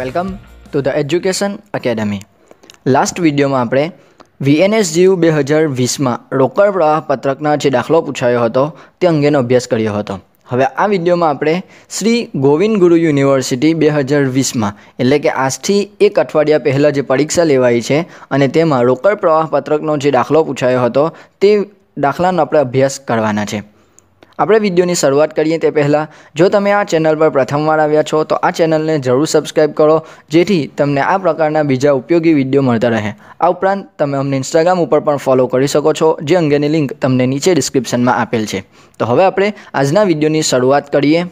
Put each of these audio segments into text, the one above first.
welcome to the education academy last વિડીયોમાં આપણે VNS GU બે હજાર વીસમાં રોકડ પ્રવાહ પત્રકના જે દાખલો પૂછાયો હતો તે અંગેનો અભ્યાસ કર્યો હતો હવે આ વિડીયોમાં આપણે શ્રી ગોવિંદ ગુરુ યુનિવર્સિટી બે હજાર વીસમાં એટલે કે આજથી એક અઠવાડિયા પહેલાં જે પરીક્ષા લેવાઈ છે અને તેમાં રોકડ પ્રવાહ પત્રકનો જે દાખલો પૂછાયો હતો તે દાખલાનો આપણે અભ્યાસ કરવાના છે આપણે વિડીયોની શરૂઆત કરીએ તે પહેલાં જો તમે આ ચેનલ પર પ્રથમવાર આવ્યા છો તો આ ચેનલને જરૂર સબસ્ક્રાઈબ કરો જેથી તમને આ પ્રકારના બીજા ઉપયોગી વિડીયો મળતા રહે આ ઉપરાંત તમે અમને ઇન્સ્ટાગ્રામ ઉપર પણ ફોલો કરી શકો છો જે અંગેની લિંક તમને નીચે ડિસ્ક્રિપ્શનમાં આપેલ છે તો હવે આપણે આજના વિડીયોની શરૂઆત કરીએ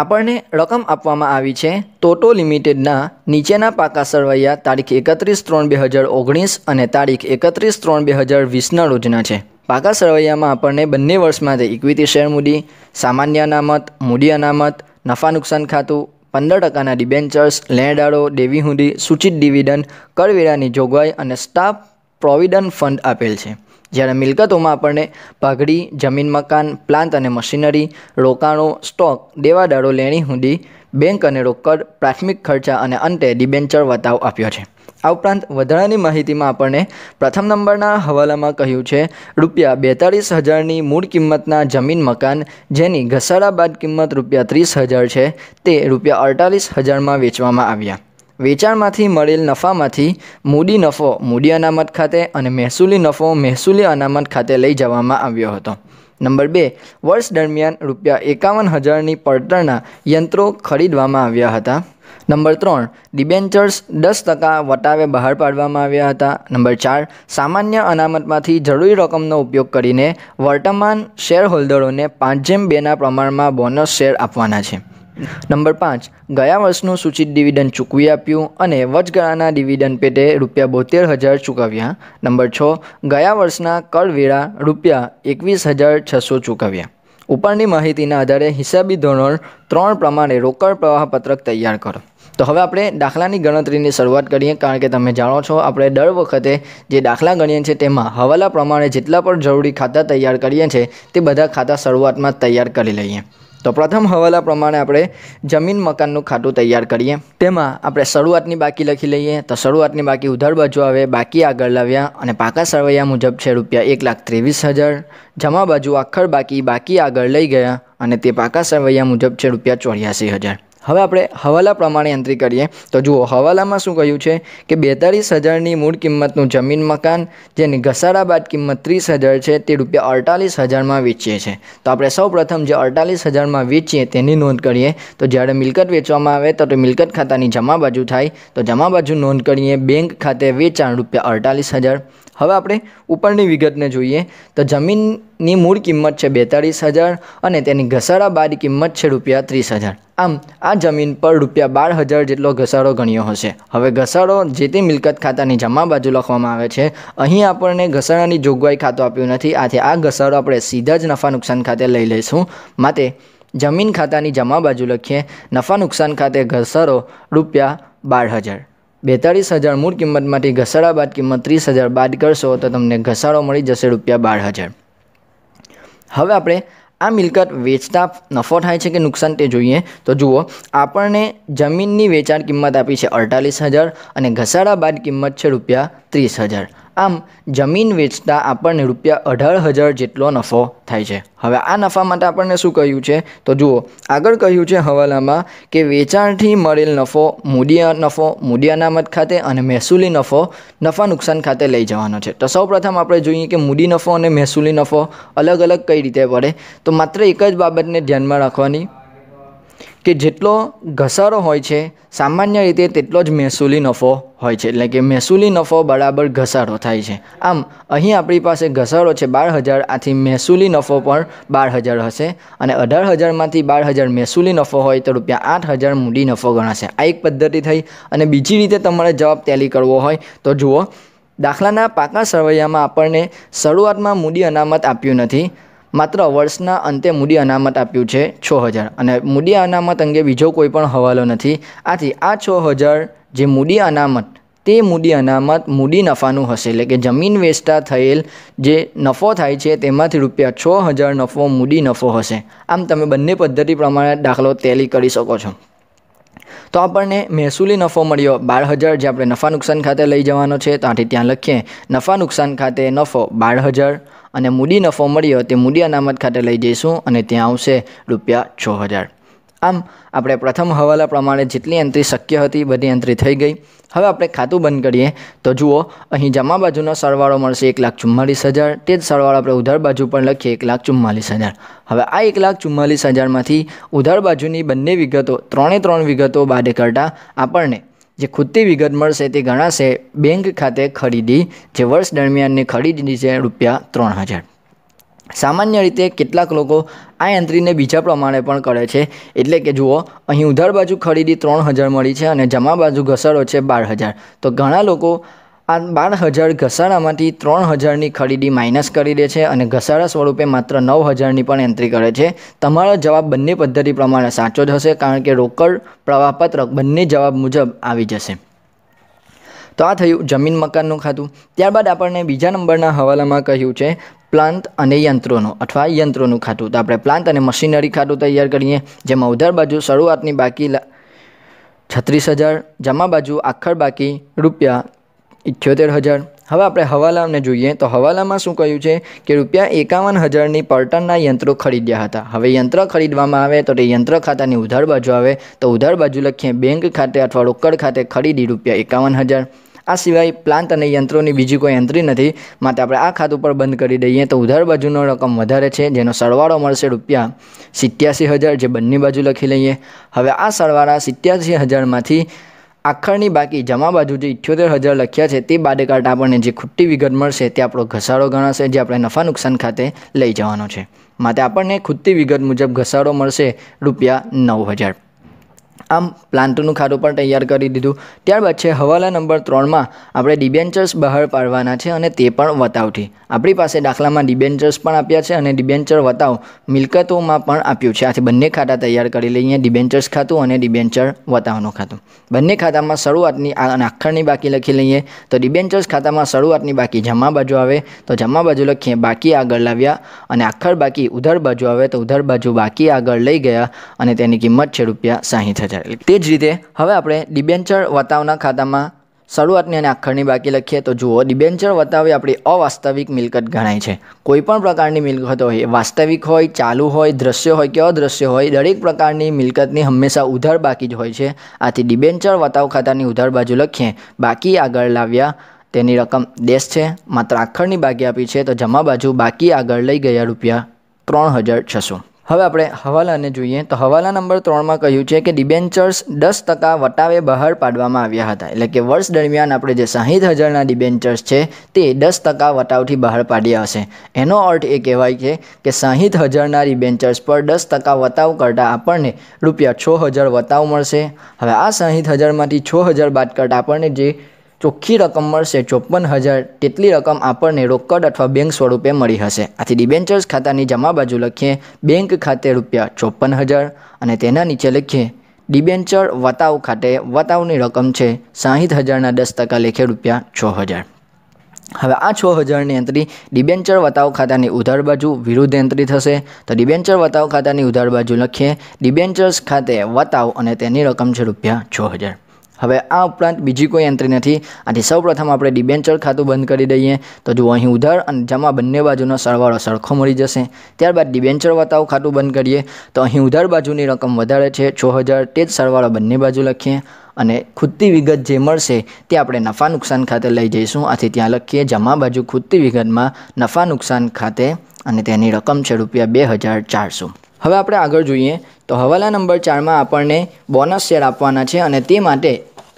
આપણને રકમ આપવામાં આવી છે ટોટો લિમિટેડના નીચેના પાકા સરવૈયા તારીખ એકત્રીસ ત્રણ બે હજાર ઓગણીસ અને તારીખ એકત્રીસ ત્રણ બે હજાર વીસના રોજના છે પાકા સરવૈયામાં આપણને બંને વર્ષ ઇક્વિટી શેર મૂડી સામાન્ય અનામત મૂડી અનામત નફા નુકસાન ખાતું પંદર ટકાના ડિબેન્ચર્સ લેણદારો દેવી હુંડી સૂચિત ડિવિડન્ડ કરવેરાની જોગવાઈ અને સ્ટાફ પ્રોવિડન્ટ ફંડ આપેલ છે જ્યારે મિલકતોમાં આપણને પાઘડી જમીન મકાન પ્લાન્ટ અને મશીનરી રોકાણો સ્ટોક દેવાદારો લેણી હુંડી બેંક અને રોકડ પ્રાથમિક ખર્ચા અને અંતે ડિબેન્ચર વતાવ આપ્યો છે આ ઉપરાંત વધારાની માહિતીમાં આપણને પ્રથમ નંબરના હવાલામાં કહ્યું છે રૂપિયા બેતાળીસ હજારની મૂળ કિંમતના જમીન મકાન જેની ઘસારા બાદ કિંમત રૂપિયા ત્રીસ હજાર છે તે રૂપિયા અડતાલીસ હજારમાં વેચવામાં આવ્યા વેચાણમાંથી મળેલ નફામાંથી મૂડી નફો મૂડી અનામત ખાતે અને મહેસૂલી નફો મહેસૂલી અનામત ખાતે લઈ જવામાં આવ્યો હતો નંબર બે વર્ષ દરમિયાન રૂપિયા એકાવન હજારની પડતરના યંત્રો ખરીદવામાં આવ્યા હતા નંબર ત્રણ ડિબેન્ચર્સ દસ ટકા વટાવે બહાર પાડવામાં આવ્યા હતા નંબર ચાર સામાન્ય અનામતમાંથી જરૂરી રકમનો ઉપયોગ કરીને વર્તમાન શેરહોલ્ડરોને પાંચ જેમ બેના પ્રમાણમાં બોનસ શેર આપવાના છે નંબર પાંચ ગયા વર્ષનું સૂચિત ડિવિડન્ડ ચૂકવી આપ્યું અને વચગાળાના ડિવિડન્ડ પેટે રૂપિયા બોતેર હજાર ચૂકવ્યા નંબર છ ગયા વર્ષના કરવેરા રૂપિયા એકવીસ હજાર છસો ચૂકવ્યા ઉપરની માહિતીના આધારે હિસાબી ધોરણ ત્રણ પ્રમાણે રોકડ પ્રવાહ પત્રક તૈયાર કરો તો હવે આપણે દાખલાની ગણતરીની શરૂઆત કરીએ કારણ કે તમે જાણો છો આપણે દર વખતે જે દાખલા ગણીએ છીએ તેમાં હવાલા પ્રમાણે જેટલા પણ જરૂરી ખાતા તૈયાર કરીએ છીએ તે બધા ખાતા શરૂઆતમાં તૈયાર કરી લઈએ તો પ્રથમ હવાલા પ્રમાણે આપણે જમીન મકાનનું ખાતું તૈયાર કરીએ તેમાં આપણે શરૂઆતની બાકી લખી લઈએ તો શરૂઆતની બાકી ઉધાર બાજુ આવે બાકી આગળ લાવ્યા અને પાકા સરવૈયા મુજબ છે રૂપિયા એક લાખ ત્રેવીસ હજાર જમા બાજુ આખર બાકી બાકી આગળ લઈ ગયા અને તે પાકા સરવૈયા મુજબ છે રૂપિયા ચોર્યાસી હજાર હવે આપણે હવાલા પ્રમાણે એન્ટ્રી કરીએ તો જુઓ હવાલામાં શું કહ્યું છે કે બેતાળીસ હજારની મૂળ કિંમતનું જમીન મકાન જેની ઘસારા બાદ કિંમત ત્રીસ હજાર છે તે રૂપિયા અડતાલીસ હજારમાં વેચીએ છીએ તો આપણે સૌ પ્રથમ જે અડતાલીસ હજારમાં વેચીએ તેની નોંધ કરીએ તો જ્યારે મિલકત વેચવામાં આવે તો તે મિલકત ખાતાની જમા બાજુ થાય તો જમા બાજુ નોંધ કરીએ બેંક ખાતે વેચાણ રૂપિયા અડતાલીસ હજાર હવે આપણે ઉપરની વિગતને જોઈએ તો જમીનની મૂળ કિંમત છે બેતાળીસ હજાર અને તેની ઘસારા બાદ કિંમત છે રૂપિયા ત્રીસ હજાર આમ આ જમીન પર રૂપિયા બાર હજાર જેટલો ઘસારો ગણ્યો હશે હવે ઘસારો જે તે મિલકત ખાતાની જમા બાજુ લખવામાં આવે છે અહીં આપણને ઘસારાની જોગવાઈ ખાતું આપ્યું નથી આથી આ ઘસારો આપણે સીધા જ નફા નુકસાન ખાતે લઈ લઈશું માટે જમીન ખાતાની જમા બાજુ લખીએ નફા નુકસાન ખાતે ઘસારો રૂપિયા બાર હજાર બેતાળીસ હજાર મૂળ કિંમતમાંથી ઘસારા બાદ કિંમત ત્રીસ હજાર બાદ કરશો તો તમને ઘસારો મળી જશે રૂપિયા બાર હજાર હવે આપણે આ મિલકત વેચતા નફો થાય છે કે નુકસાન તે જોઈએ તો જુઓ આપણને જમીનની વેચાણ કિંમત આપી છે અડતાલીસ હજાર અને ઘસારા બાદ કિંમત છે રૂપિયા ત્રીસ હજાર આમ જમીન વેચતા આપણને રૂપિયા અઢાર હજાર જેટલો નફો થાય છે હવે આ નફા માટે આપણને શું કહ્યું છે તો જુઓ આગળ કહ્યું છે હવાલામાં કે વેચાણથી મળેલ નફો મૂડીયા નફો મૂડી અનામત ખાતે અને મહેસૂલી નફો નફા નુકસાન ખાતે લઈ જવાનો છે તો સૌપ્રથમ આપણે જોઈએ કે મૂડી નફો અને મહેસૂલી નફો અલગ અલગ કઈ રીતે પડે તો માત્ર એક જ બાબતને ધ્યાનમાં રાખવાની કે જેટલો ઘસારો હોય છે સામાન્ય રીતે તેટલો જ મહેસૂલી નફો હોય છે એટલે કે મહેસૂલી નફો બરાબર ઘસારો થાય છે આમ અહીં આપણી પાસે ઘસારો છે બાર હજાર આથી મહેસૂલી નફો પણ બાર હજાર હશે અને અઢાર હજારમાંથી બાર હજાર મહેસૂલી નફો હોય તો રૂપિયા આઠ હજાર મૂડી નફો ગણાશે આ એક પદ્ધતિ થઈ અને બીજી રીતે તમારે જવાબ ટેલી કરવો હોય તો જુઓ દાખલાના પાકા સરવૈયામાં આપણને શરૂઆતમાં મૂડી અનામત આપ્યું નથી માત્ર વર્ષના અંતે મૂડી અનામત આપ્યું છે છ હજાર અને મૂડી અનામત અંગે બીજો કોઈ પણ હવાલો નથી આથી આ છ હજાર જે મૂડી અનામત તે મૂડી અનામત મૂડી નફાનું હશે એટલે કે જમીન વેચતા થયેલ જે નફો થાય છે તેમાંથી રૂપિયા છ હજાર નફો મૂડી નફો હશે આમ તમે બંને પદ્ધતિ પ્રમાણે દાખલો ટેલી કરી શકો છો તો આપણને મહેસૂલી નફો મળ્યો બાર હજાર જે આપણે નફા નુકસાન ખાતે લઈ જવાનો છે તો આથી ત્યાં લખીએ નફા નુકસાન ખાતે નફો બાર હજાર અને મૂડી નફો મળ્યો તે મૂડી અનામત ખાતે લઈ જઈશું અને ત્યાં આવશે રૂપિયા છ હજાર આમ આપણે પ્રથમ હવાલા પ્રમાણે જેટલી એન્ટ્રી શક્ય હતી બધી એન્ટ્રી થઈ ગઈ હવે આપણે ખાતું બંધ કરીએ તો જુઓ અહીં જમા બાજુનો સરવાળો મળશે એક લાખ ચુમ્માલીસ હજાર તે જ સરવાળો આપણે ઉધાર બાજુ પણ લખીએ એક લાખ ચુમ્માલીસ હજાર હવે આ એક લાખ ચુમ્માલીસ હજારમાંથી ઉધાર બાજુની બંને વિગતો ત્રણે ત્રણ વિગતો બાદ કરતાં આપણને જે ખુદતી વિગત મળશે તે ગણાશે બેંક ખાતે ખરીદી જે વર્ષ દરમિયાનની ખરીદી છે રૂપિયા ત્રણ હજાર સામાન્ય રીતે કેટલાક લોકો આ એન્ટ્રીને બીજા પ્રમાણે પણ કરે છે એટલે કે જુઓ અહીં ઉધાર બાજુ ખરીદી ત્રણ હજાર મળી છે અને જમા બાજુ ઘસારો છે બાર હજાર તો ઘણા લોકો આ બાર હજાર ઘસારામાંથી ત્રણ હજારની ખરીદી માઇનસ કરી દે છે અને ઘસારા સ્વરૂપે માત્ર નવ હજારની પણ એન્ટ્રી કરે છે તમારો જવાબ બંને પદ્ધતિ પ્રમાણે સાચો જ હશે કારણ કે રોકડ પ્રવાહપત્રક બંને જવાબ મુજબ આવી જશે તો આ થયું જમીન મકાનનું ખાતું ત્યારબાદ આપણને બીજા નંબરના હવાલામાં કહ્યું છે પ્લાન્ટ અને યંત્રોનું અથવા યંત્રોનું ખાતું તો આપણે પ્લાન્ટ અને મશીનરી ખાતું તૈયાર કરીએ જેમાં ઉધાર બાજુ શરૂઆતની બાકી છત્રીસ હજાર જમા બાજુ આખર બાકી રૂપિયા ઇઠ્યોતેર હજાર હવે આપણે હવાલાને જોઈએ તો હવાલામાં શું કહ્યું છે કે રૂપિયા એકાવન હજારની પર્ટનના યંત્રો ખરીદ્યા હતા હવે યંત્ર ખરીદવામાં આવે તો તે યંત્ર ખાતાની ઉધાર બાજુ આવે તો ઉધાર બાજુ લખીએ બેંક ખાતે અથવા રોકડ ખાતે ખરીદી રૂપિયા એકાવન હજાર આ સિવાય પ્લાન્ટ અને યંત્રોની બીજી કોઈ એન્ટ્રી નથી માટે આપણે આ ખાતું પર બંધ કરી દઈએ તો ઉધાર બાજુનો રકમ વધારે છે જેનો સરવાળો મળશે રૂપિયા સિત્યાસી હજાર જે બંને બાજુ લખી લઈએ હવે આ સરવાળા સિત્યાસી હજારમાંથી આખરની બાકી જમા બાજુ જે ઇઠ્યોતેર હજાર લખ્યા છે તે બાદ કાઢ આપણને જે ખુટ્ટી વિગત મળશે તે આપણો ઘસારો ગણાશે જે આપણે નફા નુકસાન ખાતે લઈ જવાનો છે માટે આપણને ખૂટતી વિગત મુજબ ઘસારો મળશે રૂપિયા નવ હજાર આમ પ્લાન્ટનું ખાતું પણ તૈયાર કરી દીધું ત્યારબાદ છે હવાલા નંબર ત્રણમાં આપણે ડિબેન્ચર્સ બહાર પાડવાના છે અને તે પણ વતાવથી આપણી પાસે દાખલામાં ડિબેન્ચર્સ પણ આપ્યા છે અને ડિબેન્ચર વતાવ મિલકતોમાં પણ આપ્યું છે આથી બંને ખાતા તૈયાર કરી લઈએ ડિબેન્ચર્સ ખાતું અને ડિબેન્ચર વતાવનું ખાતું બંને ખાતામાં શરૂઆતની આખરની બાકી લખી લઈએ તો ડિબેન્ચર્સ ખાતામાં શરૂઆતની બાકી જમા બાજુ આવે તો જમા બાજુ લખીએ બાકી આગળ લાવ્યા અને આખર બાકી ઉધર બાજુ આવે તો ઉધર બાજુ બાકી આગળ લઈ ગયા અને તેની કિંમત છે રૂપિયા સાહીઠ હજાર હજાર તે જ રીતે હવે આપણે ડિબેન્ચર વતાવના ખાતામાં શરૂઆતની અને આખરની બાકી લખીએ તો જુઓ ડિબેન્ચર વતાવી આપણી અવાસ્તવિક મિલકત ગણાય છે કોઈપણ પ્રકારની મિલકત હોય વાસ્તવિક હોય ચાલુ હોય દ્રશ્ય હોય કે અદ્રશ્ય હોય દરેક પ્રકારની મિલકતની હંમેશા ઉધાર બાકી જ હોય છે આથી ડિબેન્ચર વતાવ ખાતાની ઉધાર બાજુ લખીએ બાકી આગળ લાવ્યા તેની રકમ દેશ છે માત્ર આખરની બાકી આપી છે તો જમા બાજુ બાકી આગળ લઈ ગયા રૂપિયા ત્રણ હજાર છસો હવે આપણે હવાલાને જોઈએ તો હવાલા નંબર ત્રણમાં કહ્યું છે કે ડિબેન્ચર્સ દસ ટકા વટાવે બહાર પાડવામાં આવ્યા હતા એટલે કે વર્ષ દરમિયાન આપણે જે સાહીઠ હજારના ડિબેન્ચર્સ છે તે દસ ટકા વટાવથી બહાર પાડ્યા હશે એનો અર્થ એ કહેવાય છે કે સાહીઠ હજારના ડિબેન્ચર્સ પર દસ ટકા વટાવ કરતાં આપણને રૂપિયા છ હજાર વટાવ મળશે હવે આ સાહીઠ હજારમાંથી છ હજાર બાદ કરતાં આપણને જે ચોખ્ખી રકમ મળશે ચોપન હજાર તેટલી રકમ આપણને રોકડ અથવા બેંક સ્વરૂપે મળી હશે આથી ડિબેન્ચર્સ ખાતાની જમા બાજુ લખીએ બેંક ખાતે રૂપિયા ચોપન હજાર અને તેના નીચે લખીએ ડિબેન્ચર વતાવ ખાતે વતાવની રકમ છે સાહીઠ હજારના દસ ટકા લેખે રૂપિયા છ હજાર હવે આ છ હજારની એન્ટ્રી ડિબેન્ચર વતાવ ખાતાની ઉધાર બાજુ વિરુદ્ધ એન્ટ્રી થશે તો ડિબેન્ચર વતાવ ખાતાની ઉધાર બાજુ લખીએ ડિબેન્ચર્સ ખાતે વતાવ અને તેની રકમ છે રૂપિયા છ હજાર હવે આ ઉપરાંત બીજી કોઈ એન્ટ્રી નથી આથી સૌપ્રથમ આપણે ડિબેન્ચર ખાતું બંધ કરી દઈએ તો જુઓ અહીં ઉધાર અને જમા બંને બાજુનો સરવાળો સરખો મળી જશે ત્યારબાદ ડિબેન્ચર વતાવ ખાતું બંધ કરીએ તો અહીં ઉધાર બાજુની રકમ વધારે છે છ હજાર તે જ સરવાળો બંને બાજુ લખીએ અને ખુદતી વિગત જે મળશે તે આપણે નફા નુકસાન ખાતે લઈ જઈશું આથી ત્યાં લખીએ જમા બાજુ ખુદતી વિગતમાં નફા નુકસાન ખાતે અને તેની રકમ છે રૂપિયા બે હજાર ચારસો હવે આપણે આગળ જોઈએ તો હવાલા નંબર ચારમાં આપણને બોનસ શેર આપવાના છે અને તે માટે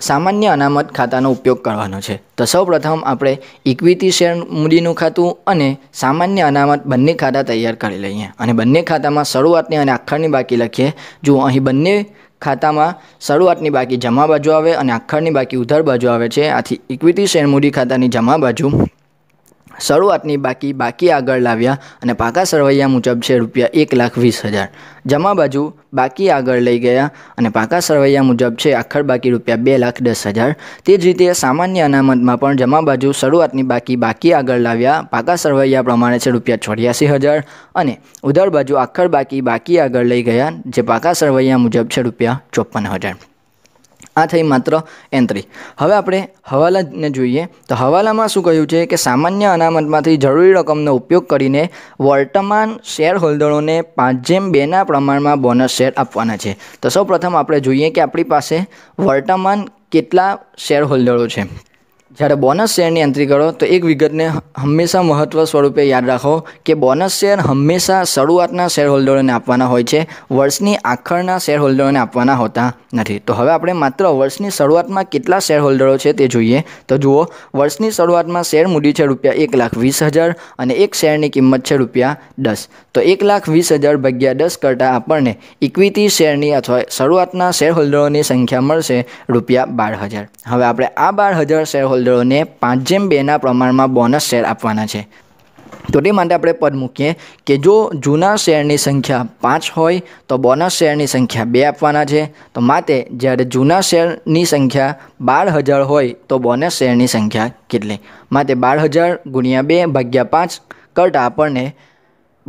સામાન્ય અનામત ખાતાનો ઉપયોગ કરવાનો છે તો સૌપ્રથમ આપણે ઇક્વિટી શેર મૂડીનું ખાતું અને સામાન્ય અનામત બંને ખાતા તૈયાર કરી લઈએ અને બંને ખાતામાં શરૂઆતની અને આખરની બાકી લખીએ જો અહીં બંને ખાતામાં શરૂઆતની બાકી જમા બાજુ આવે અને આખરની બાકી ઉધાર બાજુ આવે છે આથી ઇક્વિટી શેર મૂડી ખાતાની જમા બાજુ શરૂઆતની બાકી બાકી આગળ લાવ્યા અને પાકા સરવૈયા મુજબ છે રૂપિયા એક લાખ વીસ હજાર જમા બાજુ બાકી આગળ લઈ ગયા અને પાકા સરવૈયા મુજબ છે આખર બાકી રૂપિયા બે લાખ દસ હજાર તે જ રીતે સામાન્ય અનામતમાં પણ જમા બાજુ શરૂઆતની બાકી બાકી આગળ લાવ્યા પાકા સરવૈયા પ્રમાણે છે રૂપિયા ચોર્યાસી હજાર અને ઉધર બાજુ આખર બાકી બાકી આગળ લઈ ગયા જે પાકા સરવૈયા મુજબ છે રૂપિયા ચોપન હજાર આ થઈ માત્ર એન્ટ્રી હવે આપણે હવાલાને જોઈએ તો હવાલામાં શું કહ્યું છે કે સામાન્ય અનામતમાંથી જરૂરી રકમનો ઉપયોગ કરીને વર્તમાન શેર હોલ્ડરોને પાંચ જેમ બેના પ્રમાણમાં બોનસ શેર આપવાના છે તો સૌપ્રથમ આપણે જોઈએ કે આપણી પાસે વર્તમાન કેટલા શેર હોલ્ડરો છે જ્યારે બોનસ શેરની એન્ટ્રી કરો તો એક વિગતને હંમેશા મહત્વ સ્વરૂપે યાદ રાખો કે બોનસ શેર હંમેશા શરૂઆતના શેરહોલ્ડરોને આપવાના હોય છે વર્ષની આખરના શેરહોલ્ડરોને આપવાના હોતા નથી તો હવે આપણે માત્ર વર્ષની શરૂઆતમાં કેટલા શેરહોલ્ડરો છે તે જોઈએ તો જુઓ વર્ષની શરૂઆતમાં શેર મૂડી છે રૂપિયા એક લાખ વીસ હજાર અને એક શેરની કિંમત છે રૂપિયા દસ તો એક લાખ વીસ હજાર ભાગ્યા દસ કરતાં આપણને ઇક્વિટી શેરની અથવા શરૂઆતના શેરહોલ્ડરોની સંખ્યા મળશે રૂપિયા બાર હજાર હવે આપણે આ બાર હજાર શેરહોલ્ડર હોલ્ડરોને પાંચ જેમ બેના પ્રમાણમાં બોનસ શેર આપવાના છે તો તે માટે આપણે પદ મૂકીએ કે જો જૂના શેરની સંખ્યા પાંચ હોય તો બોનસ શેરની સંખ્યા બે આપવાના છે તો માટે જ્યારે જૂના શેરની સંખ્યા બાર હજાર હોય તો બોનસ શેરની સંખ્યા કેટલી માટે બાર હજાર ગુણ્યા બે ભાગ્યા પાંચ કરતાં આપણને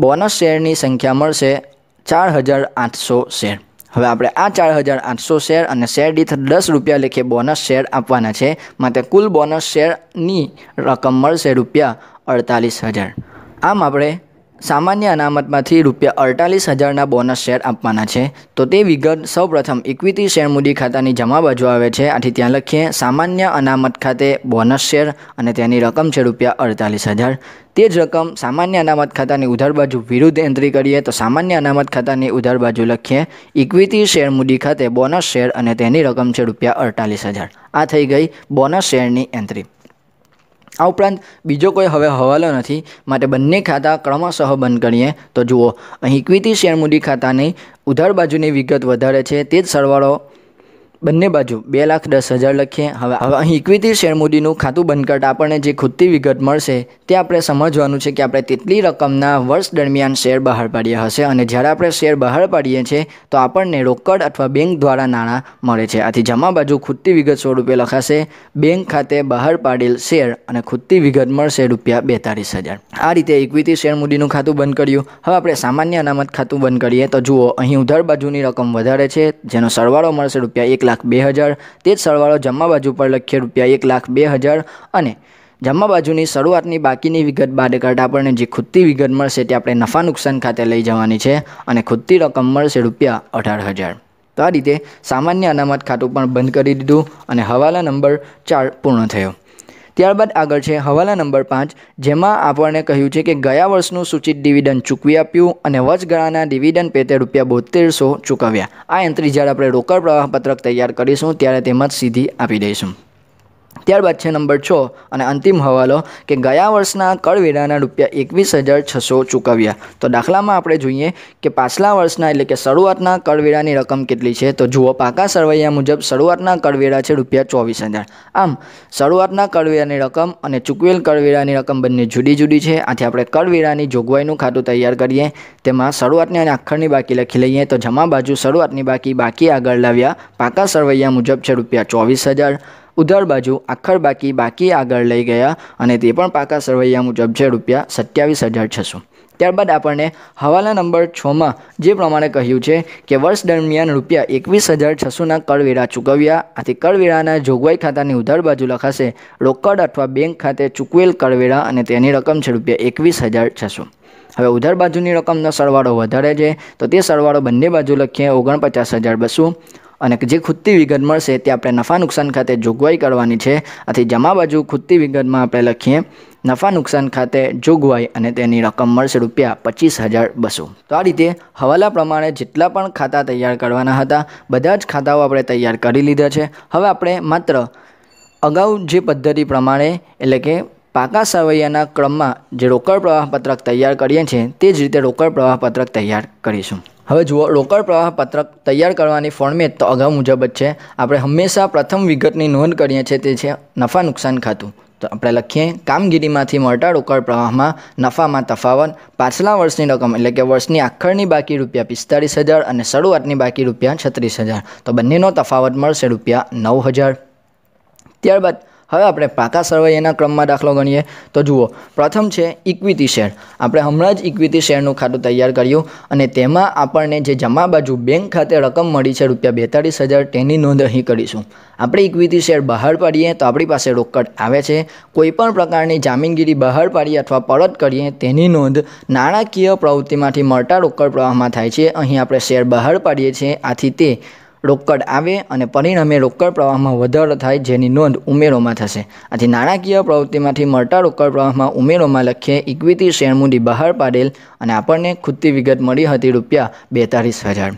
બોનસ શેરની સંખ્યા મળશે ચાર હજાર આઠસો શેર હવે આપણે આ ચાર હજાર આઠસો શેર અને શેર દીઠ દસ રૂપિયા લેખે બોનસ શેર આપવાના છે માટે કુલ બોનસ શેરની રકમ મળશે રૂપિયા અડતાલીસ હજાર આમ આપણે સામાન્ય અનામતમાંથી રૂપિયા અડતાલીસ હજારના બોનસ શેર આપવાના છે તો તે વિગત સૌપ્રથમ ઇક્વિટી શેર મૂડી ખાતાની જમા બાજુ આવે છે આથી ત્યાં લખીએ સામાન્ય અનામત ખાતે બોનસ શેર અને તેની રકમ છે રૂપિયા અડતાલીસ હજાર તે જ રકમ સામાન્ય અનામત ખાતાની ઉધાર બાજુ વિરુદ્ધ એન્ટ્રી કરીએ તો સામાન્ય અનામત ખાતાની ઉધાર બાજુ લખીએ ઇક્વિટી શેર મૂડી ખાતે બોનસ શેર અને તેની રકમ છે રૂપિયા અડતાલીસ હજાર આ થઈ ગઈ બોનસ શેરની એન્ટ્રી આ ઉપરાંત બીજો કોઈ હવે હવાલો નથી માટે બંને ખાતા ક્રમશઃ બંધ કરીએ તો જુઓ અહીં ઇક્વિટી શેર મૂડી ખાતાની ઉધાર બાજુની વિગત વધારે છે તે જ સરવાળો બંને બાજુ બે લાખ દસ હજાર લખીએ હવે હવે અહીં ઇક્વિટી શેર મૂડીનું ખાતું કરતાં આપણને જે ખુદતી વિગત મળશે તે આપણે સમજવાનું છે કે આપણે તેટલી રકમના વર્ષ દરમિયાન શેર બહાર પાડ્યા હશે અને જ્યારે આપણે શેર બહાર પાડીએ છીએ તો આપણને રોકડ અથવા બેંક દ્વારા નાણાં મળે છે આથી જમા બાજુ ખુદતી વિગત સ્વરૂપે લખાશે બેંક ખાતે બહાર પાડેલ શેર અને ખુદતી વિગત મળશે રૂપિયા બેતાલીસ હજાર આ રીતે ઇક્વિટી શેર મૂડીનું ખાતું બંધ કર્યું હવે આપણે સામાન્ય અનામત ખાતું બંધ કરીએ તો જુઓ અહીં ઉધાર બાજુની રકમ વધારે છે જેનો સરવાળો મળશે રૂપિયા એક લાખ બે હજાર તે જ સરવાળો જમા બાજુ પર લખીએ રૂપિયા એક લાખ બે હજાર અને જમા બાજુની શરૂઆતની બાકીની વિગત બાદ કરતાં આપણને જે ખુદતી વિગત મળશે તે આપણે નફા નુકસાન ખાતે લઈ જવાની છે અને ખુદતી રકમ મળશે રૂપિયા અઢાર હજાર તો આ રીતે સામાન્ય અનામત ખાતું પણ બંધ કરી દીધું અને હવાલા નંબર ચાર પૂર્ણ થયો ત્યારબાદ આગળ છે હવાલા નંબર પાંચ જેમાં આપણને કહ્યું છે કે ગયા વર્ષનું સૂચિત ડિવિડન્ડ ચૂકવી આપ્યું અને વર્ષગાળાના ડિવિડન્ડ પેટે રૂપિયા બોતેરસો ચૂકવ્યા આ એન્ટ્રી જ્યારે આપણે રોકડ પ્રવાહ પત્રક તૈયાર કરીશું ત્યારે તેમજ સીધી આપી દઈશું ત્યારબાદ છે નંબર છ અને અંતિમ હવાલો કે ગયા વર્ષના કરવેરાના રૂપિયા એકવીસ હજાર છસો ચૂકવ્યા તો દાખલામાં આપણે જોઈએ કે પાછલા વર્ષના એટલે કે શરૂઆતના કરવેરાની રકમ કેટલી છે તો જુઓ પાકા સરવૈયા મુજબ શરૂઆતના કરવેરા છે રૂપિયા ચોવીસ હજાર આમ શરૂઆતના કરવેરાની રકમ અને ચૂકવેલ કરવેરાની રકમ બંને જુદી જુદી છે આથી આપણે કરવેરાની જોગવાઈનું ખાતું તૈયાર કરીએ તેમાં શરૂઆતની અને આખરની બાકી લખી લઈએ તો જમા બાજુ શરૂઆતની બાકી બાકી આગળ લાવ્યા પાકા સરવૈયા મુજબ છે રૂપિયા ચોવીસ હજાર ઉધાર બાજુ આખર બાકી બાકી આગળ લઈ ગયા અને તે પણ પાકા સરવૈયા મુજબ છે રૂપિયા સત્યાવીસ હજાર છસો ત્યારબાદ આપણને હવાલા નંબર છમાં જે પ્રમાણે કહ્યું છે કે વર્ષ દરમિયાન રૂપિયા એકવીસ હજાર છસોના કરવેરા ચૂકવ્યા આથી કરવેરાના જોગવાઈ ખાતાની ઉધાર બાજુ લખાશે રોકડ અથવા બેંક ખાતે ચૂકવેલ કરવેરા અને તેની રકમ છે રૂપિયા એકવીસ હજાર છસો હવે ઉધાર બાજુની રકમનો સરવાળો વધારે છે તો તે સરવાળો બંને બાજુ લખીએ ઓગણપચાસ હજાર બસો અને જે ખુદતી વિગત મળશે તે આપણે નફા નુકસાન ખાતે જોગવાઈ કરવાની છે આથી જમા બાજુ ખુદતી વિગતમાં આપણે લખીએ નફા નુકસાન ખાતે જોગવાઈ અને તેની રકમ મળશે રૂપિયા પચીસ હજાર બસો તો આ રીતે હવાલા પ્રમાણે જેટલા પણ ખાતા તૈયાર કરવાના હતા બધા જ ખાતાઓ આપણે તૈયાર કરી લીધા છે હવે આપણે માત્ર અગાઉ જે પદ્ધતિ પ્રમાણે એટલે કે પાકા સવૈયાના ક્રમમાં જે રોકડ પ્રવાહપત્રક તૈયાર કરીએ છીએ તે જ રીતે રોકડ પ્રવાહ પત્રક તૈયાર કરીશું હવે જુઓ રોકડ પ્રવાહ પત્રક તૈયાર કરવાની ફોર્મેટ તો અગાઉ મુજબ જ છે આપણે હંમેશા પ્રથમ વિગતની નોંધ કરીએ છીએ તે છે નફા નુકસાન ખાતું તો આપણે લખીએ કામગીરીમાંથી મળતા રોકડ પ્રવાહમાં નફામાં તફાવત પાછલા વર્ષની રકમ એટલે કે વર્ષની આખરની બાકી રૂપિયા પિસ્તાળીસ હજાર અને શરૂઆતની બાકી રૂપિયા છત્રીસ હજાર તો બંનેનો તફાવત મળશે રૂપિયા નવ હજાર ત્યારબાદ હવે આપણે પાકા સરવૈયાના ક્રમમાં દાખલો ગણીએ તો જુઓ પ્રથમ છે ઇક્વિટી શેર આપણે હમણાં જ ઇક્વિટી શેરનું ખાતું તૈયાર કર્યું અને તેમાં આપણને જે જમા બાજુ બેંક ખાતે રકમ મળી છે રૂપિયા બેતાળીસ હજાર તેની નોંધ અહીં કરીશું આપણે ઇક્વિટી શેર બહાર પાડીએ તો આપણી પાસે રોકડ આવે છે કોઈપણ પ્રકારની જામીનગીરી બહાર પાડીએ અથવા પરત કરીએ તેની નોંધ નાણાકીય પ્રવૃત્તિમાંથી મળતા રોકડ પ્રવાહમાં થાય છે અહીં આપણે શેર બહાર પાડીએ છીએ આથી તે રોકડ આવે અને પરિણામે રોકડ પ્રવાહમાં વધારો થાય જેની નોંધ ઉમેરોમાં થશે આથી નાણાકીય પ્રવૃત્તિમાંથી મળતા રોકડ પ્રવાહમાં ઉમેરોમાં લખીએ ઇક્વિટી શેર મૂડી બહાર પાડેલ અને આપણને ખુદતી વિગત મળી હતી રૂપિયા બેતાળીસ હજાર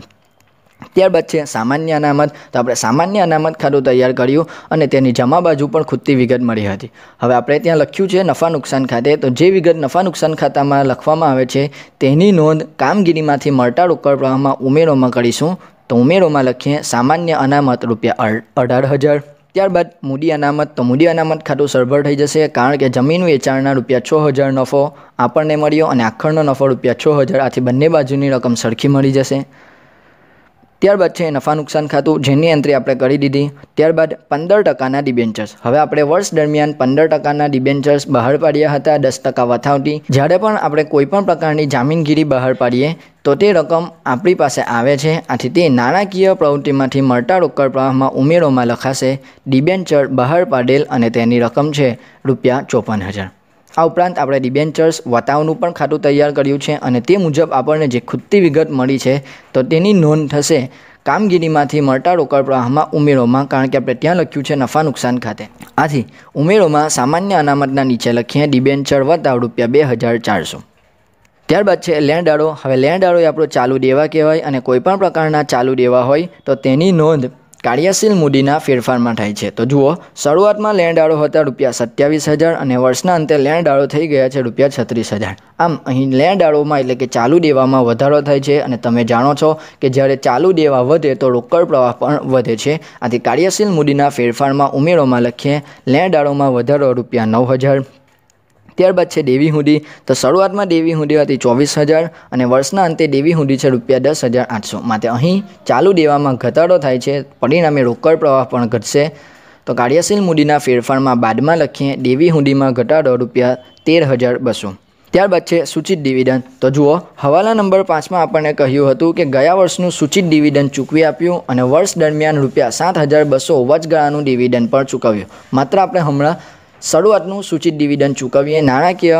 ત્યારબાદ છે સામાન્ય અનામત તો આપણે સામાન્ય અનામત ખાતું તૈયાર કર્યું અને તેની જમા બાજુ પણ ખૂટતી વિગત મળી હતી હવે આપણે ત્યાં લખ્યું છે નફા નુકસાન ખાતે તો જે વિગત નફા નુકસાન ખાતામાં લખવામાં આવે છે તેની નોંધ કામગીરીમાંથી મળતા રોકડ પ્રવાહમાં ઉમેરોમાં કરીશું તો ઉમેરોમાં લખીએ સામાન્ય અનામત રૂપિયા અઢાર હજાર ત્યારબાદ મૂડી અનામત તો મૂડી અનામત ખાતું સરભર થઈ જશે કારણ કે જમીન વેચાણના રૂપિયા છ હજાર નફો આપણને મળ્યો અને આખરનો નફો રૂપિયા છ હજાર આથી બંને બાજુની રકમ સરખી મળી જશે ત્યારબાદ છે નફા નુકસાન ખાતું જેની એન્ટ્રી આપણે કરી દીધી ત્યારબાદ પંદર ટકાના ડિબેન્ચર્સ હવે આપણે વર્ષ દરમિયાન પંદર ટકાના ડિબેન્ચર્સ બહાર પાડ્યા હતા દસ ટકા વથાવટી જ્યારે પણ આપણે કોઈપણ પ્રકારની જામીનગીરી બહાર પાડીએ તો તે રકમ આપણી પાસે આવે છે આથી તે નાણાકીય પ્રવૃત્તિમાંથી મળતા રોકડ પ્રવાહમાં ઉમેરોમાં લખાશે ડિબેન્ચર બહાર પાડેલ અને તેની રકમ છે રૂપિયા ચોપન હજાર આ ઉપરાંત આપણે ડિબેન્ચર્સ વતાવનું પણ ખાતું તૈયાર કર્યું છે અને તે મુજબ આપણને જે ખુદતી વિગત મળી છે તો તેની નોંધ થશે કામગીરીમાંથી મળતા રોકડ પ્રવાહમાં ઉમેરોમાં કારણ કે આપણે ત્યાં લખ્યું છે નફા નુકસાન ખાતે આથી ઉમેરોમાં સામાન્ય અનામતના નીચે લખીએ ડિબેન્ચર વતાવ રૂપિયા બે હજાર ચારસો ત્યારબાદ છે લેણદારો હવે લેણદારો એ આપણો ચાલુ દેવા કહેવાય અને કોઈપણ પ્રકારના ચાલુ દેવા હોય તો તેની નોંધ કાર્યશીલ મૂડીના ફેરફારમાં થાય છે તો જુઓ શરૂઆતમાં લેણદારો હતા રૂપિયા સત્યાવીસ હજાર અને વર્ષના અંતે લેણદારો થઈ ગયા છે રૂપિયા છત્રીસ હજાર આમ અહીં લેણદારોમાં એટલે કે ચાલુ દેવામાં વધારો થાય છે અને તમે જાણો છો કે જ્યારે ચાલુ દેવા વધે તો રોકડ પ્રવાહ પણ વધે છે આથી કાર્યશીલ મૂડીના ફેરફારમાં ઉમેરોમાં લખીએ લેણદારોમાં વધારો રૂપિયા નવ હજાર ત્યારબાદ છે દેવી હુંડી તો શરૂઆતમાં દેવી હુંડી હતી ચોવીસ હજાર અને વર્ષના અંતે દેવી હુંડી છે રૂપિયા દસ હજાર આઠસો માટે અહીં ચાલુ દેવામાં ઘટાડો થાય છે પરિણામે રોકડ પ્રવાહ પણ ઘટશે તો કાર્યશીલ મૂડીના ફેરફારમાં બાદમાં લખીએ દેવી હુંડીમાં ઘટાડો રૂપિયા તેર હજાર બસો ત્યારબાદ છે સૂચિત ડિવિડન્ડ તો જુઓ હવાલા નંબર પાંચમાં આપણને કહ્યું હતું કે ગયા વર્ષનું સૂચિત ડિવિડન્ડ ચૂકવી આપ્યું અને વર્ષ દરમિયાન રૂપિયા સાત હજાર બસો વચગાળાનું ડિવિડન્ડ પણ ચૂકવ્યું માત્ર આપણે હમણાં શરૂઆતનું સૂચિત ડિવિડન્ડ ચૂકવીએ નાણાકીય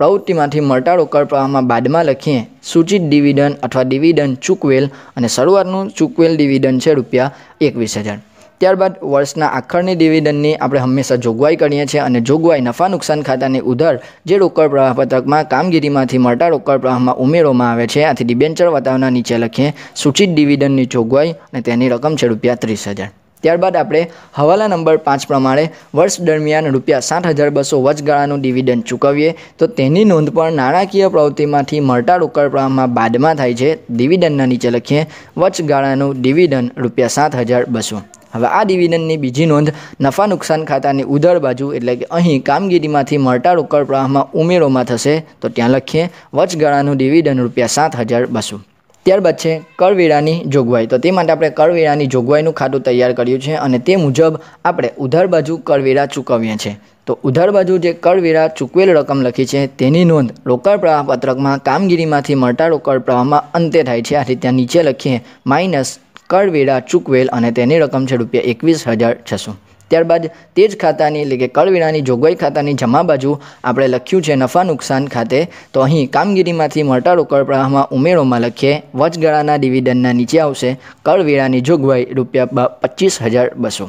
પ્રવૃત્તિમાંથી મળતા રોકડ પ્રવાહમાં બાદમાં લખીએ સૂચિત ડિવિડન્ડ અથવા ડિવિડન્ડ ચૂકવેલ અને શરૂઆતનું ચૂકવેલ ડિવિડન્ડ છે રૂપિયા એકવીસ હજાર ત્યારબાદ વર્ષના આખરની ડિવિડન્ડની આપણે હંમેશા જોગવાઈ કરીએ છીએ અને જોગવાઈ નફા નુકસાન ખાતાની ઉધર જે રોકડ પ્રવાહ પત્રકમાં કામગીરીમાંથી મળતા રોકડ પ્રવાહમાં ઉમેરવામાં આવે છે આથી ડિબેન્ચર વતાવના નીચે લખીએ સૂચિત ડિવિડન્ડની જોગવાઈ અને તેની રકમ છે રૂપિયા ત્રીસ હજાર ત્યારબાદ આપણે હવાલા નંબર પાંચ પ્રમાણે વર્ષ દરમિયાન રૂપિયા સાત હજાર બસો વચગાળાનું ડિવિડન્ડ ચૂકવીએ તો તેની નોંધ પણ નાણાકીય પ્રવૃત્તિમાંથી મળતા રોકડમાં બાદમાં થાય છે ડિવિડન્ડના નીચે લખીએ વચગાળાનું ડિવિડન્ડ રૂપિયા સાત હજાર બસો હવે આ ડિવિડન્ડની બીજી નોંધ નફા નુકસાન ખાતાની ઉદર બાજુ એટલે કે અહીં કામગીરીમાંથી મળતા રોકડ પ્રવાહમાં ઉમેરોમાં થશે તો ત્યાં લખીએ વચગાળાનું ડિવિડન્ડ રૂપિયા સાત હજાર બસો ત્યારબાદ છે કરવેરાની જોગવાઈ તો તે માટે આપણે કરવેરાની જોગવાઈનું ખાતું તૈયાર કર્યું છે અને તે મુજબ આપણે ઉધાર બાજુ કરવેરા ચૂકવીએ છીએ તો ઉધાર બાજુ જે કરવેરા ચૂકવેલ રકમ લખી છે તેની નોંધ રોકડ પ્રવાહ પત્રકમાં કામગીરીમાંથી મળતા રોકડ પ્રવાહમાં અંતે થાય છે આથી ત્યાં નીચે લખીએ માઇનસ કરવેરા ચૂકવેલ અને તેની રકમ છે રૂપિયા એકવીસ હજાર છસો ત્યારબાદ તે જ ખાતાની એટલે કે કરવેરાની જોગવાઈ ખાતાની જમા બાજુ આપણે લખ્યું છે નફા નુકસાન ખાતે તો અહીં કામગીરીમાંથી મળતા રોકડ પ્રવાહમાં ઉમેરોમાં લખીએ વચગાળાના ડિવિડન્ડના નીચે આવશે કરવેરાની જોગવાઈ રૂપિયા પચીસ હજાર બસો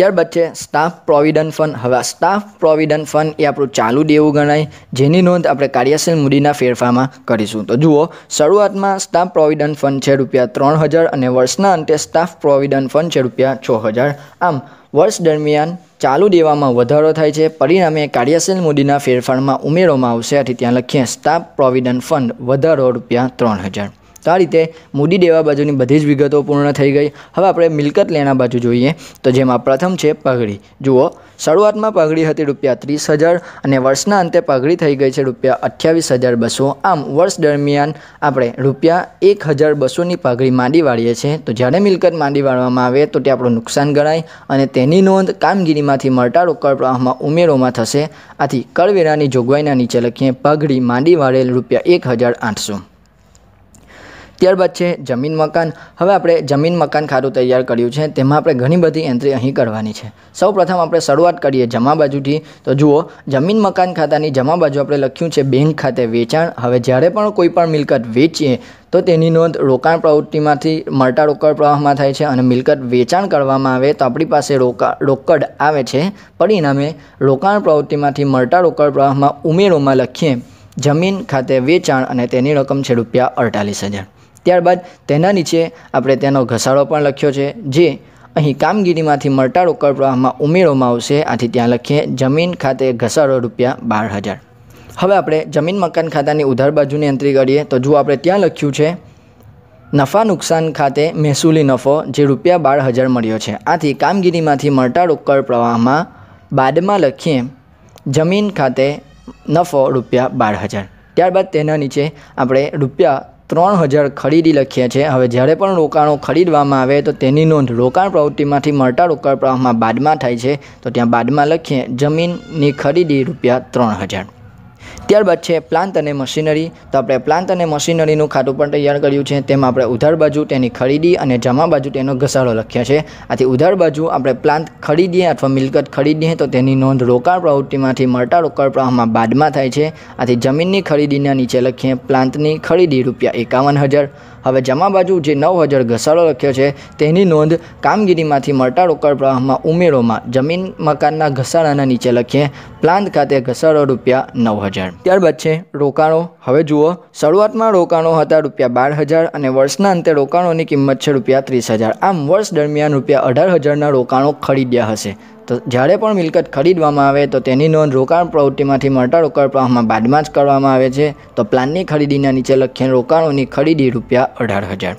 ત્યારબાદ છે સ્ટાફ પ્રોવિડન્ટ ફંડ હવે સ્ટાફ પ્રોવિડન્ટ ફંડ એ આપણું ચાલુ દેવું ગણાય જેની નોંધ આપણે કાર્યશીલ મૂડીના ફેરફારમાં કરીશું તો જુઓ શરૂઆતમાં સ્ટાફ પ્રોવિડન્ટ ફંડ છે રૂપિયા ત્રણ હજાર અને વર્ષના અંતે સ્ટાફ પ્રોવિડન્ટ ફંડ છે રૂપિયા છ હજાર આમ વર્ષ દરમિયાન ચાલુ દેવામાં વધારો થાય છે પરિણામે કાર્યશીલ મૂડીના ફેરફારમાં ઉમેરવામાં આવશે આથી ત્યાં લખીએ સ્ટાફ પ્રોવિડન્ટ ફંડ વધારો રૂપિયા ત્રણ હજાર તો આ રીતે મૂડી દેવા બાજુની બધી જ વિગતો પૂર્ણ થઈ ગઈ હવે આપણે મિલકત લેણા બાજુ જોઈએ તો જેમાં પ્રથમ છે પઘડી જુઓ શરૂઆતમાં પઘડી હતી રૂપિયા ત્રીસ હજાર અને વર્ષના અંતે પાઘડી થઈ ગઈ છે રૂપિયા અઠ્યાવીસ હજાર બસો આમ વર્ષ દરમિયાન આપણે રૂપિયા એક હજાર બસોની પાઘડી માંડી વાળીએ છીએ તો જ્યારે મિલકત માંડી વાળવામાં આવે તો તે આપણું નુકસાન ગણાય અને તેની નોંધ કામગીરીમાંથી મળતા રોકડ પ્રવાહમાં ઉમેરોમાં થશે આથી કરવેરાની જોગવાઈના નીચે લખીએ પઘડી માંડી વાળેલ રૂપિયા એક હજાર આઠસો ત્યારબાદ છે જમીન મકાન હવે આપણે જમીન મકાન ખાતું તૈયાર કર્યું છે તેમાં આપણે ઘણી બધી એન્ટ્રી અહીં કરવાની છે સૌપ્રથમ આપણે શરૂઆત કરીએ જમા બાજુથી તો જુઓ જમીન મકાન ખાતાની જમા બાજુ આપણે લખ્યું છે બેંક ખાતે વેચાણ હવે જ્યારે પણ કોઈ પણ મિલકત વેચીએ તો તેની નોંધ રોકાણ પ્રવૃત્તિમાંથી મળતા રોકડ પ્રવાહમાં થાય છે અને મિલકત વેચાણ કરવામાં આવે તો આપણી પાસે રોકા રોકડ આવે છે પરિણામે રોકાણ પ્રવૃત્તિમાંથી મળતા રોકડ પ્રવાહમાં ઉમેરોમાં લખીએ જમીન ખાતે વેચાણ અને તેની રકમ છે રૂપિયા અડતાલીસ હજાર ત્યારબાદ તેના નીચે આપણે તેનો ઘસાડો પણ લખ્યો છે જે અહીં કામગીરીમાંથી મળતા રોકડ પ્રવાહમાં ઉમેરવામાં આવશે આથી ત્યાં લખીએ જમીન ખાતે ઘસાડો રૂપિયા બાર હજાર હવે આપણે જમીન મકાન ખાતાની ઉધાર બાજુની એન્ટ્રી કરીએ તો જો આપણે ત્યાં લખ્યું છે નફા નુકસાન ખાતે મહેસૂલી નફો જે રૂપિયા બાર હજાર મળ્યો છે આથી કામગીરીમાંથી મળતા રોકડ પ્રવાહમાં બાદમાં લખીએ જમીન ખાતે નફો રૂપિયા બાર હજાર ત્યારબાદ તેના નીચે આપણે રૂપિયા ત્રણ હજાર ખરીદી લખીએ છીએ હવે જ્યારે પણ રોકાણો ખરીદવામાં આવે તો તેની નોંધ રોકાણ પ્રવૃત્તિમાંથી મળતા રોકાણ પ્રવાહમાં બાદમાં થાય છે તો ત્યાં બાદમાં લખીએ જમીનની ખરીદી રૂપિયા ત્રણ હજાર ત્યારબાદ છે પ્લાન્ટ અને મશીનરી તો આપણે પ્લાન્ટ અને મશીનરીનું ખાતું પણ તૈયાર કર્યું છે તેમાં આપણે ઉધાર બાજુ તેની ખરીદી અને જમા બાજુ તેનો ઘસારો લખ્યા છે આથી ઉધાર બાજુ આપણે પ્લાન્ટ ખરીદીએ અથવા મિલકત ખરીદીએ તો તેની નોંધ રોકાણ પ્રવૃત્તિમાંથી મળતા રોકાણ પ્રવાહમાં બાદમાં થાય છે આથી જમીનની ખરીદીના નીચે લખીએ પ્લાન્ટની ખરીદી રૂપિયા એકાવન હજાર હવે જમા બાજુ જે નવ હજાર ઘસારો લખ્યો છે તેની નોંધ કામગીરીમાંથી મળતા રોકડ પ્રવાહમાં ઉમેરોમાં જમીન મકાનના ઘસારાના નીચે લખીએ પ્લાન્ટ ખાતે ઘસારો રૂપિયા નવ હજાર ત્યારબાદ છે રોકાણો હવે જુઓ શરૂઆતમાં રોકાણો હતા રૂપિયા બાર હજાર અને વર્ષના અંતે રોકાણોની કિંમત છે રૂપિયા ત્રીસ હજાર આમ વર્ષ દરમિયાન રૂપિયા અઢાર હજારના રોકાણો ખરીદ્યા હશે તો જ્યારે પણ મિલકત ખરીદવામાં આવે તો તેની નોંધ રોકાણ પ્રવૃત્તિમાંથી મળતા રોકડ પ્રવાહમાં બાદમાં જ કરવામાં આવે છે તો પ્લાનની ખરીદીના નીચે લખેલ રોકાણોની ખરીદી રૂપિયા અઢાર હજાર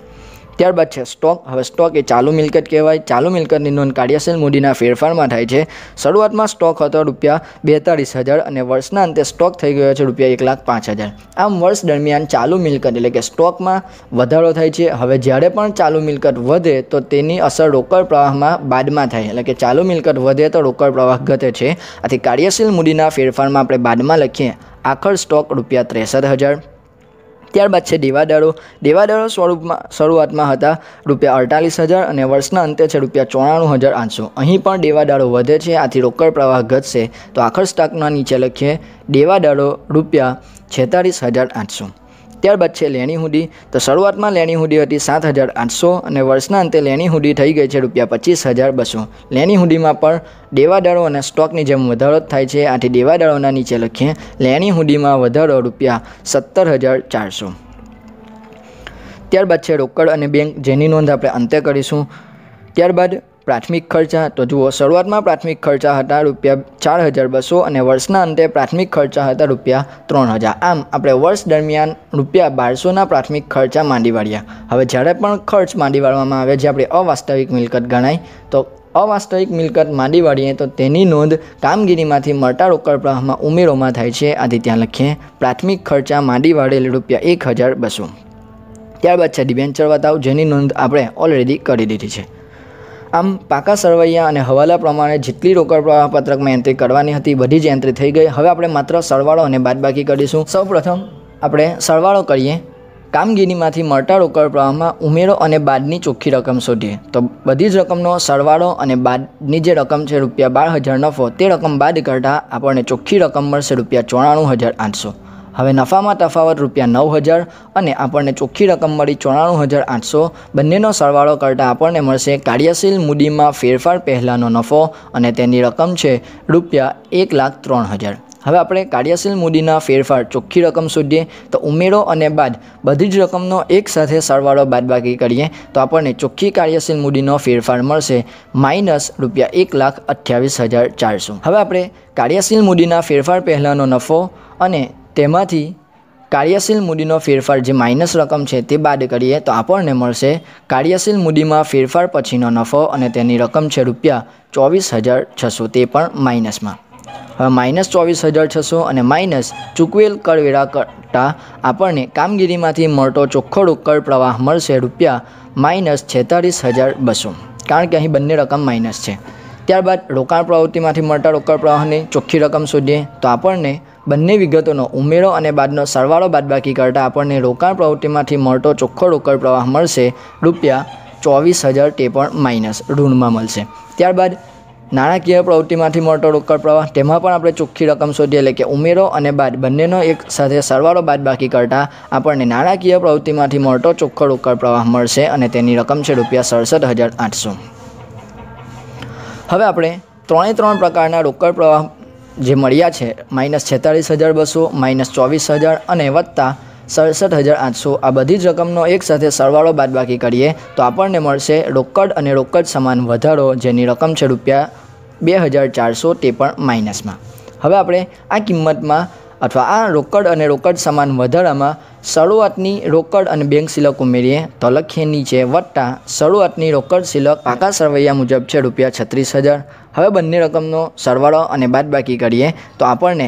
ત્યારબાદ છે સ્ટોક હવે સ્ટોક એ ચાલુ મિલકત કહેવાય ચાલુ મિલકતની નોંધ કાર્યશીલ મૂડીના ફેરફારમાં થાય છે શરૂઆતમાં સ્ટોક હતો રૂપિયા બેતાળીસ હજાર અને વર્ષના અંતે સ્ટોક થઈ ગયો છે રૂપિયા એક લાખ પાંચ હજાર આમ વર્ષ દરમિયાન ચાલુ મિલકત એટલે કે સ્ટોકમાં વધારો થાય છે હવે જ્યારે પણ ચાલુ મિલકત વધે તો તેની અસર રોકડ પ્રવાહમાં બાદમાં થાય એટલે કે ચાલુ મિલકત વધે તો રોકડ પ્રવાહ ઘટે છે આથી કાર્યશીલ મૂડીના ફેરફારમાં આપણે બાદમાં લખીએ આખર સ્ટોક રૂપિયા ત્રેસઠ હજાર ત્યારબાદ છે દેવાદારો દેવાદારો સ્વરૂપમાં શરૂઆતમાં હતા રૂપિયા અડતાલીસ હજાર અને વર્ષના અંતે છે રૂપિયા ચોરાણું હજાર આઠસો અહીં પણ દેવાદારો વધે છે આથી રોકડ પ્રવાહ ઘટશે તો આખર સ્ટાકના નીચે લખીએ દેવાદારો રૂપિયા છેતાલીસ હજાર આઠસો ત્યારબાદ છે લેણી હુડી તો શરૂઆતમાં લેણી હુડી હતી સાત હજાર આઠસો અને વર્ષના અંતે લેણી હુડી થઈ ગઈ છે રૂપિયા પચીસ હજાર બસો લેણી હુડીમાં પણ દેવાદારો અને સ્ટોકની જેમ વધારો થાય છે આથી દેવાદારોના નીચે લખીએ લેણી હુડીમાં વધારો રૂપિયા સત્તર હજાર ચારસો ત્યારબાદ છે રોકડ અને બેંક જેની નોંધ આપણે અંતે કરીશું ત્યારબાદ પ્રાથમિક ખર્ચા તો જુઓ શરૂઆતમાં પ્રાથમિક ખર્ચા હતા રૂપિયા ચાર હજાર બસો અને વર્ષના અંતે પ્રાથમિક ખર્ચા હતા રૂપિયા ત્રણ હજાર આમ આપણે વર્ષ દરમિયાન રૂપિયા બારસોના પ્રાથમિક ખર્ચા માંડી વાળ્યા હવે જ્યારે પણ ખર્ચ માંડી વાળવામાં આવે જે આપણે અવાસ્તવિક મિલકત ગણાય તો અવાસ્તવિક મિલકત માંડી વાળીએ તો તેની નોંધ કામગીરીમાંથી મળતા રોકડ પ્રવાહમાં ઉમેરોમાં થાય છે આથી ત્યાં લખીએ પ્રાથમિક ખર્ચા માંડી વાળેલ રૂપિયા એક હજાર બસો ત્યારબાદ છે ડિબેન્ચર બતાવ જેની નોંધ આપણે ઓલરેડી કરી દીધી છે આમ પાકા સરવૈયા અને હવાલા પ્રમાણે જેટલી રોકડ પ્રવાહપત્રકમાં એન્ટ્રી કરવાની હતી બધી જ એન્ટ્રી થઈ ગઈ હવે આપણે માત્ર સરવાળો અને બાદબાકી કરીશું સૌપ્રથમ આપણે સરવાળો કરીએ કામગીરીમાંથી મળતા રોકડ પ્રવાહમાં ઉમેરો અને બાદની ચોખ્ખી રકમ શોધીએ તો બધી જ રકમનો સરવાળો અને બાદની જે રકમ છે રૂપિયા બાર હજાર નફો તે રકમ બાદ કરતાં આપણને ચોખ્ખી રકમ મળશે રૂપિયા ચોરાણું હજાર આઠસો હવે નફામાં તફાવત રૂપિયા નવ હજાર અને આપણને ચોખ્ખી રકમ મળી ચોરાણું હજાર આઠસો બંનેનો સરવાળો કરતાં આપણને મળશે કાર્યશીલ મૂડીમાં ફેરફાર પહેલાંનો નફો અને તેની રકમ છે રૂપિયા એક લાખ ત્રણ હજાર હવે આપણે કાર્યશીલ મૂડીના ફેરફાર ચોખ્ખી રકમ શોધીએ તો ઉમેરો અને બાદ બધી જ રકમનો એક સાથે સરવાળો બાદબાકી કરીએ તો આપણને ચોખ્ખી કાર્યશીલ મૂડીનો ફેરફાર મળશે માઇનસ રૂપિયા એક લાખ અઠ્યાવીસ હજાર ચારસો હવે આપણે કાર્યશીલ મૂડીના ફેરફાર પહેલાંનો નફો અને તેમાંથી કાર્યશીલ મૂડીનો ફેરફાર જે માઇનસ રકમ છે તે બાદ કરીએ તો આપણને મળશે કાર્યશીલ મૂડીમાં ફેરફાર પછીનો નફો અને તેની રકમ છે રૂપિયા ચોવીસ હજાર છસો તે પણ માઇનસમાં હવે માઇનસ ચોવીસ હજાર છસો અને માઇનસ ચૂકવેલ કરવેરા કરતા આપણને કામગીરીમાંથી મળતો ચોખ્ખો રોકડ પ્રવાહ મળશે રૂપિયા માઇનસ છેતાલીસ હજાર બસો કારણ કે અહીં બંને રકમ માઇનસ છે ત્યારબાદ રોકાણ પ્રવૃત્તિમાંથી મળતા રોકડ પ્રવાહની ચોખ્ખી રકમ શોધીએ તો આપણને બંને વિગતોનો ઉમેરો અને બાદનો સરવાળો બાદબાકી કરતાં આપણને રોકાણ પ્રવૃત્તિમાંથી મળતો ચોખ્ખો રોકડ પ્રવાહ મળશે રૂપિયા ચોવીસ હજાર તે પણ માઇનસ ઋણમાં મળશે ત્યારબાદ નાણાકીય પ્રવૃત્તિમાંથી મળતો રોકડ પ્રવાહ તેમાં પણ આપણે ચોખ્ખી રકમ શોધીએ એટલે કે ઉમેરો અને બાદ બંનેનો એક સાથે સરવાળો બાદબાકી કરતાં આપણને નાણાકીય પ્રવૃત્તિમાંથી મળતો ચોખ્ખો રોકડ પ્રવાહ મળશે અને તેની રકમ છે રૂપિયા સડસઠ હજાર આઠસો હવે આપણે ત્રણે ત્રણ પ્રકારના રોકડ પ્રવાહ જે મળ્યા છે માઇનસ છેતાળીસ હજાર બસો માઇનસ ચોવીસ હજાર અને વત્તા સડસઠ હજાર આઠસો આ બધી જ રકમનો એકસાથે સરવાળો બાદબાકી કરીએ તો આપણને મળશે રોકડ અને રોકડ સમાન વધારો જેની રકમ છે રૂપિયા બે હજાર ચારસો તે પણ માઇનસમાં હવે આપણે આ કિંમતમાં અથવા આ રોકડ અને રોકડ સમાન વધારામાં શરૂઆતની રોકડ અને બેંક સિલક ઉમેરીએ તો લખીએ નીચે વત્તા શરૂઆતની રોકડ સિલક આકાશ સરવૈયા મુજબ છે રૂપિયા છત્રીસ હજાર હવે બંને રકમનો સરવાળો અને બાદબાકી કરીએ તો આપણને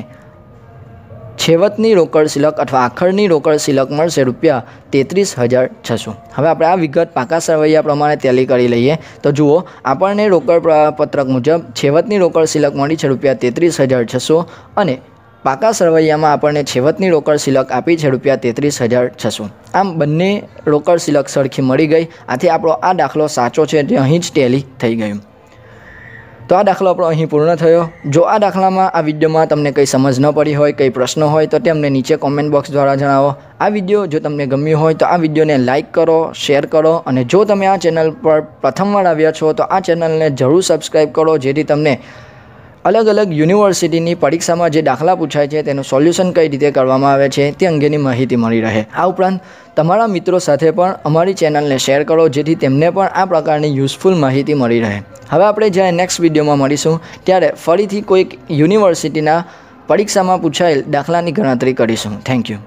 છેવટની રોકડ સિલક અથવા આખરની રોકડ સિલક મળશે રૂપિયા તેત્રીસ હજાર છસો હવે આપણે આ વિગત પાકા સરવૈયા પ્રમાણે ટેલી કરી લઈએ તો જુઓ આપણને રોકડ પત્રક મુજબ છેવટની રોકડ સિલક મળી છે રૂપિયા તેત્રીસ હજાર છસો અને પાકા સરવૈયામાં આપણને છેવટની રોકડ સિલક આપી છે રૂપિયા તેત્રીસ હજાર છસો આમ બંને રોકડ સિલક સરખી મળી ગઈ આથી આપણો આ દાખલો સાચો છે જે અહીં જ ટેલી થઈ ગયું તો આ દાખલો આપણો અહીં પૂર્ણ થયો જો આ દાખલામાં આ વિડીયોમાં તમને કંઈ સમજ ન પડી હોય કંઈ પ્રશ્નો હોય તો તેમને નીચે કોમેન્ટ બોક્સ દ્વારા જણાવો આ વિડીયો જો તમને ગમ્યું હોય તો આ વિડીયોને લાઇક કરો શેર કરો અને જો તમે આ ચેનલ પર પ્રથમવાર આવ્યા છો તો આ ચેનલને જરૂર સબસ્ક્રાઈબ કરો જેથી તમને અલગ અલગ યુનિવર્સિટીની પરીક્ષામાં જે દાખલા પૂછાય છે તેનું સોલ્યુશન કઈ રીતે કરવામાં આવે છે તે અંગેની માહિતી મળી રહે આ ઉપરાંત તમારા મિત્રો સાથે પણ અમારી ચેનલને શેર કરો જેથી તેમને પણ આ પ્રકારની યુઝફુલ માહિતી મળી રહે હવે આપણે જ્યારે નેક્સ્ટ વિડીયોમાં મળીશું ત્યારે ફરીથી કોઈક યુનિવર્સિટીના પરીક્ષામાં પૂછાયેલ દાખલાની ગણતરી કરીશું થેન્ક યુ